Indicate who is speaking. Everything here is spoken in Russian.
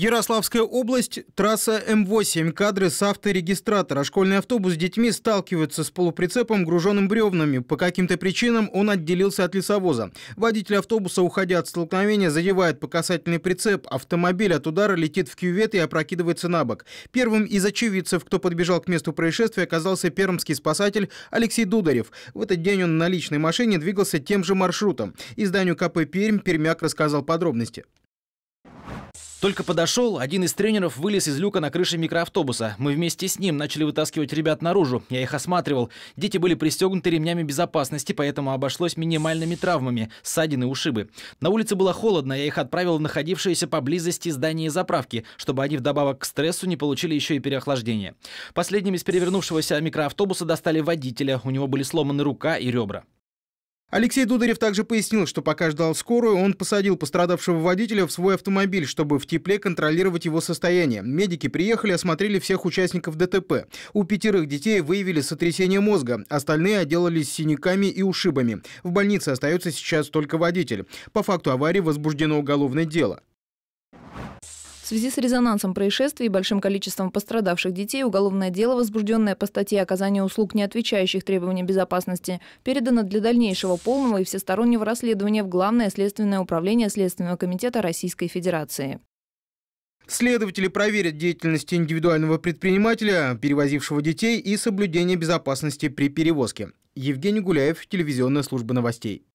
Speaker 1: Ярославская область, трасса М8. Кадры с авторегистратора. Школьный автобус с детьми сталкивается с полуприцепом, груженным бревнами. По каким-то причинам он отделился от лесовоза. Водитель автобуса, уходя от столкновения, задевает по касательный прицеп. Автомобиль от удара летит в кювет и опрокидывается на бок. Первым из очевидцев, кто подбежал к месту происшествия, оказался пермский спасатель Алексей Дударев. В этот день он на личной машине двигался тем же маршрутом. Изданию КП «Пермь» Пермяк рассказал подробности.
Speaker 2: Только подошел, один из тренеров вылез из люка на крыше микроавтобуса. Мы вместе с ним начали вытаскивать ребят наружу. Я их осматривал. Дети были пристегнуты ремнями безопасности, поэтому обошлось минимальными травмами, ссадины, ушибы. На улице было холодно, я их отправил в находившееся поблизости здание заправки, чтобы они вдобавок к стрессу не получили еще и переохлаждение. Последним из перевернувшегося микроавтобуса достали водителя, у него были сломаны рука и ребра. Алексей
Speaker 1: Дударев также пояснил, что пока ждал скорую, он посадил пострадавшего водителя в свой автомобиль, чтобы в тепле контролировать его состояние. Медики приехали, осмотрели всех участников ДТП. У пятерых детей выявили сотрясение мозга, остальные отделались синяками и ушибами. В больнице остается сейчас только водитель. По факту аварии возбуждено уголовное дело.
Speaker 3: В связи с резонансом происшествий и большим количеством пострадавших детей уголовное дело, возбужденное по статье оказания услуг, не отвечающих требованиям безопасности, передано для дальнейшего полного и всестороннего расследования в Главное следственное управление Следственного комитета Российской Федерации.
Speaker 1: Следователи проверят деятельность индивидуального предпринимателя, перевозившего детей, и соблюдение безопасности при перевозке. Евгений Гуляев, телевизионная служба новостей.